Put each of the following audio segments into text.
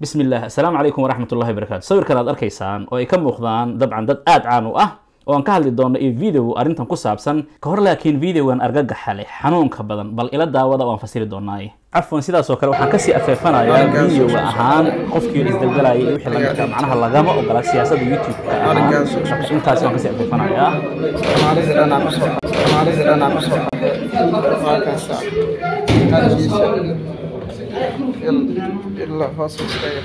bismi illah assalaamu calaykum waraxmat ullahi barakaatu sawirkan aad arkaysaan oo ay ka muuqdaan dabcan dad aada caan u ah oo aan ka hadli doono iyo video arrintan ku saabsan ka hor laakiin videogan argagaxa leh xanuunka badan bal ila daawada waan fasiri doonaaye cafwan sidaasoo kale waxaan kasii afeefanayaa videoga ahaan qofkii isdalgalaya iyo wixii lamidka macnaha lagama ogola siyaasadda youtube-ka ahaan marka waan kasii afeefanayaa ilaa hoos iskaga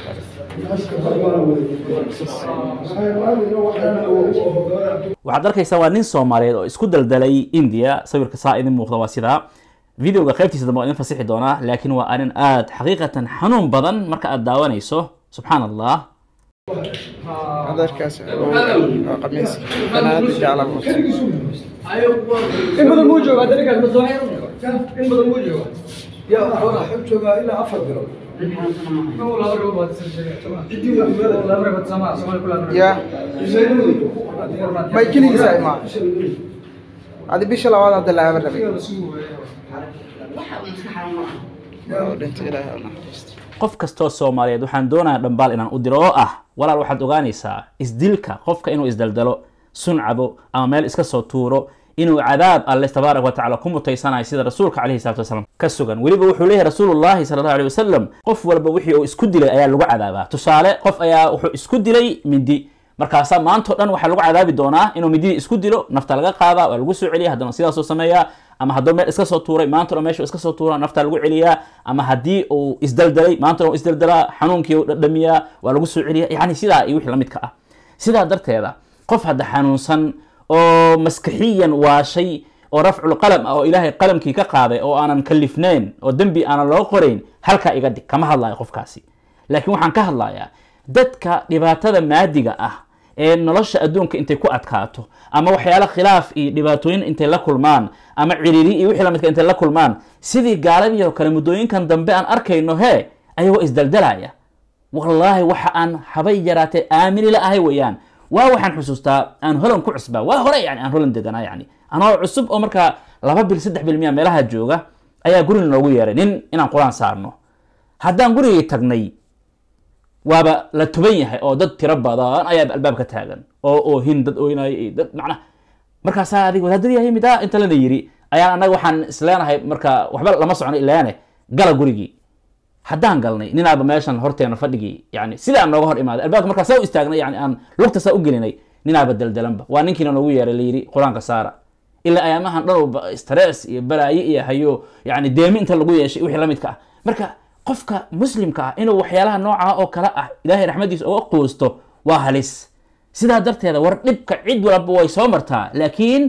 waxaad arkaysaa waa nin soomaaliyeed oo isku daldalay india sawirka saa idin muuqda waa sidaa videoga qaybtiisa dambe waan idin fasixi doonaa laakiin waa arrin aada xaqiiqatan xanuun badan marka aada daawanayso subxaan allah adarkaas qamiis fanaadi jecla in badan muu jooga adarkaas in yaa adi bisha labaad hadda laaba rabay qof kastoo soomaaliyeed waxaan doonayaa dhambaal inaan u diro oo ah walaal waxaad ogaanaysaa isdilka qofka inuu isdaldalo suncabo ama meel iska soo tuuro inuu cadaab alle tabaaraka wa tacala ku mutaysanayo sida rasuulka caleyhi salatu wasalaam ka sugan weliba wuxuu leeyahy rasuulullaahi sala allahu aley wasalam qof walba wixii uu isku dilay ayaa lagu cadaabaa tusaale qof ayaa wuxuu isku dilay mindi markaasaa maanto dhan waxaa lagu cadaabi doonaa inuu mididii isku dilo nafta laga qaada waa lagu soo celiya haddana sidaasoo sameeyaa ama hadduu meel iska soo tuuray maantao dhan iska soo tuura naftaa lagu celiyaa ama haddii uu isdaldalay maantao dhan isdaldalaa xanuunkii u dhadhamiyaa waa lagu soo celiya yacni sidaa iyo wixii la ah sidaa darteeda qof hadda xanuunsan oo maskixiyan waa shay oo rafcul qalam ah oo ilaahay qalamkii ka qaaday oo aanan kalifnayn oo dembi aanan loo qorayn halkaa iga dhig kama hadlaayo qofkaasi laakiin waxaan ka hadlayaa dadka dhibaatada maadiga ah ee nolosha adduunka intay ku adkaato ama waxyaalo khilaaf iyo dhibaatooyin intay la kulmaan ama ciriiri iyo wixii lamidka intay la kulmaan sidii gaaladiioo kale muddooyinkan dambe aan arkayno hee ayagoo isdaldalaya wallaahi waxa aan habay yaraatee aamini la ahay weeyaan waa waxaan xusuustaa aan holan ku cusbaa waa hore yani aan holland deganaa yani anoo cusub oo markaa laba bil saddex bil miya meelaha jooga ayaa guriga noogu yeeray nin inaan quraan saarno haddaan gurigii tagnay waaba la tuban yahay oo dad tiro badan ayaa albaab ka taagan oo oohin dad oynay dad macna markaasaa adig wadaadadyahay midaa inta lana yiri ayaan annaga waxaan isleenahay marka waxba lama socno ilaane gala gurigii haddaan galnay ninaaba meeshan horteena fadhigii yani sidaa nooga hor imaaday albaabka markaa saa u istaagnay yani aan lugta saa u gelinay ninaaba daldalanba waa ninkiina noogu yeeray layidhi qur-aanka saara ilaa ayaamahan dhanwba stress iyo balaayo iyo hayo yani deemi inta lagu yeeshay wixii la midka ah marka qofka muslimka ah inuu waxyaalaha noocaa oo kale ah ilaahay raxmadiisa uga quusto waa halis sidaa darteeda war dhibka cid walba way soo martaa laakiin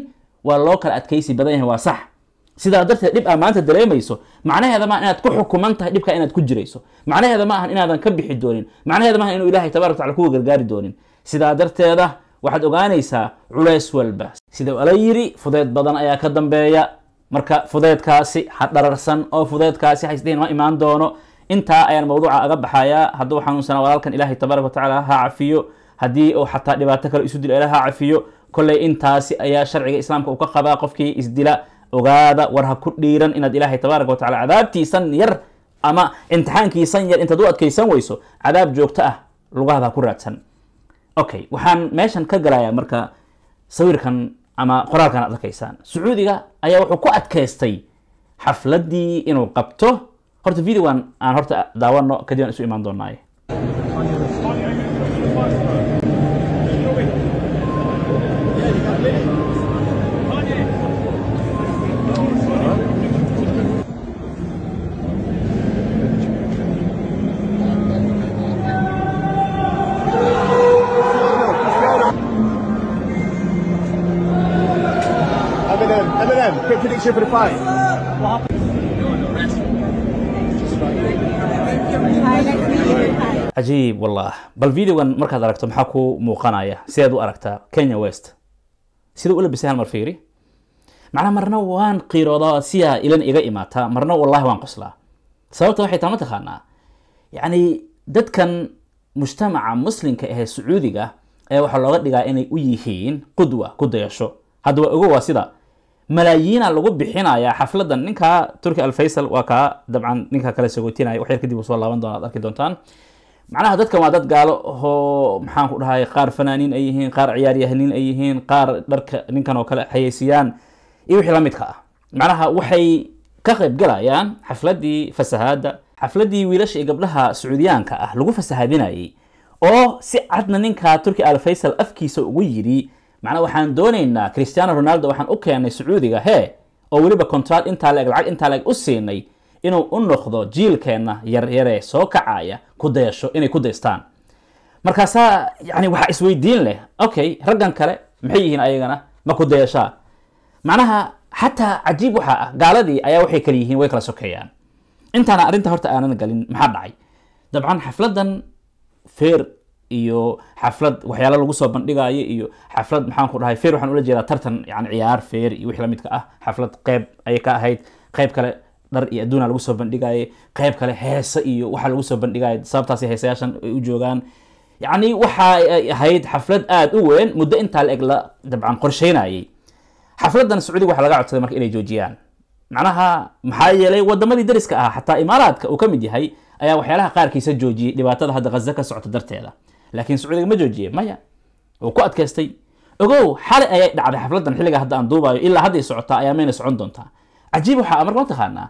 waa loo kala adkaysi badan yahay waa sax sidaa darteed dhib maanta dareemayso macnaheeda maaha inaad ku xukuman tahay dhibkaa inaad ku jirayso macnaheeda maahan inaadan ka bixi doonin macnaheeda maahan inuu ilaahay tabarak watacala kuga gargaari doonin sidaa darteeda ah, waxaad ogaanaysaa culays walba sida ala yiri fudeed badan ayaa ka dambeeya marka fudeedkaasi hadhararsan oo fudeedkaasi haysdhihin ma imaan doono intaa ayaan mawduuca aga baxayaa hadduu xanuunsana walaalkan ilaahay tabarak watacala ha cafiyo haddii uu xataa dhibaato kale isu dilo ila ha cafiyo kolley intaasi ayaa sharciga islaamka uu ka qabaa qofkii isdila ogaada war ha ku dhiiran inaad ilaahay tabaaraka wa tacala cadaabtiisan yar ama imtixaankiisan yar intaad u adkaysan weyso cadaab joogto ah lugaada ha ku raadsan okay waxaan meeshan ka galayaa marka sawirkan ama qoraalkan aad arkaysaan sacuudiga ayaa wuxuu ku adkaystay xafladdii inuu qabto horta video aan horta daawano kadib aan isu imaan doonaaye them. Quick prediction for the fight. cajiib wallah bal videogan markaad aragto maxaa ku muuqanaya sidaad u aragtaa kenya west sida u labisay hal mar fiiri macnaa marna waan qiiroodaa siyaa ilan iga imaataa marna wallahi waan qoslaa sababta waxay taa ma taqaanaa yacni dadkan mujtamaca muslimka ahee sacuudiga ayaa waxaa looga dhigaa inay u yihiin qudwa ku dayasho haddaba ogo waa sida malaayiina lagu bixinayaa xafladan ninka turki alfaysal waa kaa dabcan ninkaa kale sagootinaya waxyar kadib uu soo laaban doona arki doontaan macnaha dadkan waa dad gaalo oo maxaan ku dhahay qaar fanaaniin ay yihiin qaar ciyaaryahanin ay yihiin qaar dharka ninkan oo kale xayeysiyaan iyo wixii lamidka ah macnaha waxay ka qaybgalayaan xafladii fasahaada xafladii wiilasha iyo gabdhaha sacuudiyaanka ah lagu fasahaadinayay oo si cadna ninkaa turki alfaysal afkiisa ugu yidhi macnaa waxaan doonaynaa christiano ronaldo waxaan u keenay sacuudiga hee oo weliba contract intaa leeg lacag intaa leeg u siinay inuu u noqdo jiilkeenna yaryaree soo kacaya ku dayasho inay ku daystaan markaasaa yani waxaa isweydiin leh okay raggan kale maxay yihiin ayagana ma ku dayashaa macnaha xataa cajiib waxaa ah gaaladii ayaa waxay kala yihiin way kala sokeeyaan intaana arrinta horta aanan galin maxaa dhacay dabcan xafladan feer iyo xaflad waxyaala lagu soo bandhigaayo iyo xaflad maxaan ku dhahay feer waxaan ula jeedaa tartan yani ciyaar feer iyo wix lamidka ah xaflad qeyb ayay ka ahayd qeyb kale dhar iyo adduuna lagu soo bandhigaayay qeyb kale heese iyo waxaa lagu soo bandhigaya sababtaas heesayaashan ay u joogaan yacni waxa ahayd xaflad aada u weyn muddo intaa la eg la dabcan qorsheynayay xafladan sacuudiga waxa laga codsaday marka inay joojiyaan macnaha maxaa yeelay wadamadii dariska ah xataa imaaraadka uu ka mid yahay ayaa waxyaalaha qaarkiisa joojiyay dhibaatada hadda ghaza ka socota darteeda laakiin sacuudiga ma joojiye maya oo ku adkaystay ogow xalay ayay dhacday xafladan xilliga hadda aan duubayo ilaa hadday socotaa ayaa mayna socon doontaa cajiib waxaa marka ma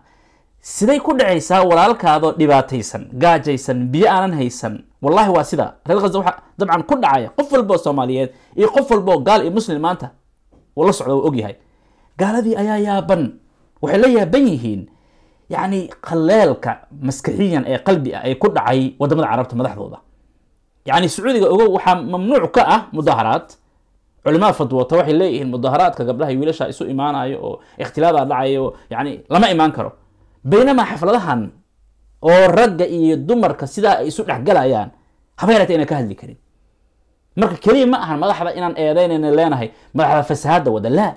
siday ku dhacaysaa walaalkaadoo dhibaataysan gaajaysan biyo aanan haysan wallahi waa sida reer khasa waxa dabcan ku dhacaya qof walboo soomaaliyeed iyo qof walboo gaal iyo muslim maanta la socda wuu ogyahay gaaladii ayaa yaaban waxay la yaaban yihiin yacni qaleelka maskixiyan ee qalbi ah ee ku dhacay wadamada carabta madaxdooda yani sacuudiga ogow waxaa mamnuuc ka ah mudaharaad culimaa fadwota waxay leeyihiin mudaharaadka gabdhaha wiilasha isu imaanayo oo ikhtilaadaa dhacayo yani lama imaan karo baynamaa xafladahan oo ragga iyo dumarka sidaa ay isu dhexgalayaan habaynata inaan ka hadli karin marka keliya ma ahan madaxda inaan eedaynayna leenahay madaxda fasahaadda wada laa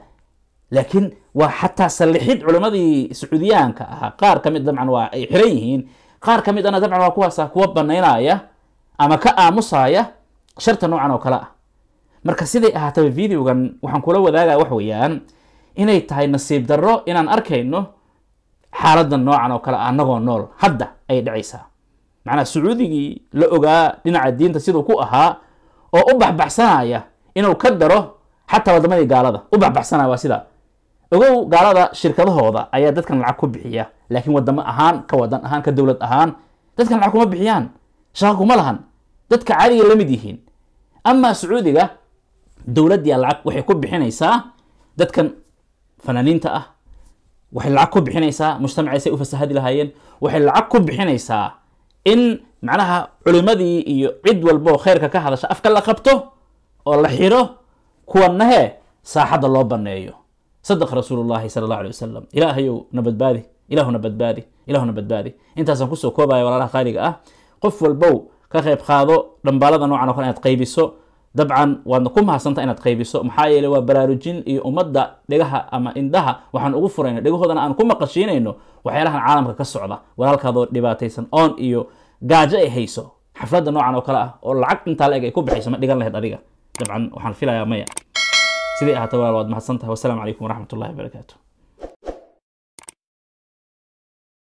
laakiin waa xataa sallixid culimadii sacuudiyaanka ahaa qaar ka mid dabcan waa ay xiran yihiin qaar ka mid ana dabcan waa kuwaasa kuwa banaynaya ama ka aamusaya sharta noocan oo kale ah marka siday ahaataba videogan waxaan kula wadaagaya wax weeyaan inay tahay nasiib darro inaan arkayno xaalada noocan oo kale ah annagoo nool hadda ayay dhacaysaa macnaha sacuudigii la ogaa dhinaca diinta siduu ku ahaa oo u baxbaxsanaya inuu ka daro xataa wadamadii gaalada u baxbaxsanaya waa sidaa ogow gaalada shirkadahooda ayaa dadkan lacag ku bixiya laakiin wadamo ahaan ka wadan ahaan ka dowlad ahaan dadkan lacag kuma bixiyaan shaqo kuma lahan dadka caadiga la mid yihiin ama sacuudiga dowladdii lacag waxay ku bixinaysaa dadkan fanaaniinta ah waxay lacag ku bixinaysaa mujtamaca say u fasahadi lahaayeen waxay lacag ku bixinaysaa in macnaha culimmadii iyo cid walbo kheyrka ka hadasha afka la qabto oo la xiro kuwanna hee saaxadda loo banneeyo sadaq rasuulullahi sala allahu alay wasalam ilaahayow na badbaadi ilaahuna badbaadi ilaahuna badbaadi intaasaan kusoo koobaya walaalaha qaaliga ah qof walbow ka qayb qaado dhambaalada noocan o kale inaad qaybiso dabcan waadna ku mahadsanta inaad qaybiso maxaa yeele waa baraarujin iyo ummadda dhegaha ama indhaha waxaan ugu furayna dhegahoodana aan ku maqashiinayno waxyaalahan caalamka ka socda walaalkaadoo dhibaataysan oon iyo gaajo ay hayso xafladda noocan oo kale ah oo lacag intaa laeg eg ay ku baxayso ma dhigan lahayd adiga dabcan waxaan filayaa maya siday ahaatay walaal waad mahadsantahay wasalaamu calaykum waraxmatullahi wabarakaatu